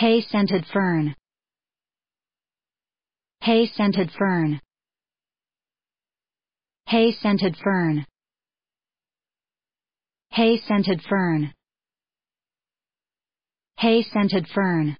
Hay-scented fern. Hay-scented fern. Hay-scented fern. Hay-scented fern. Hay-scented fern.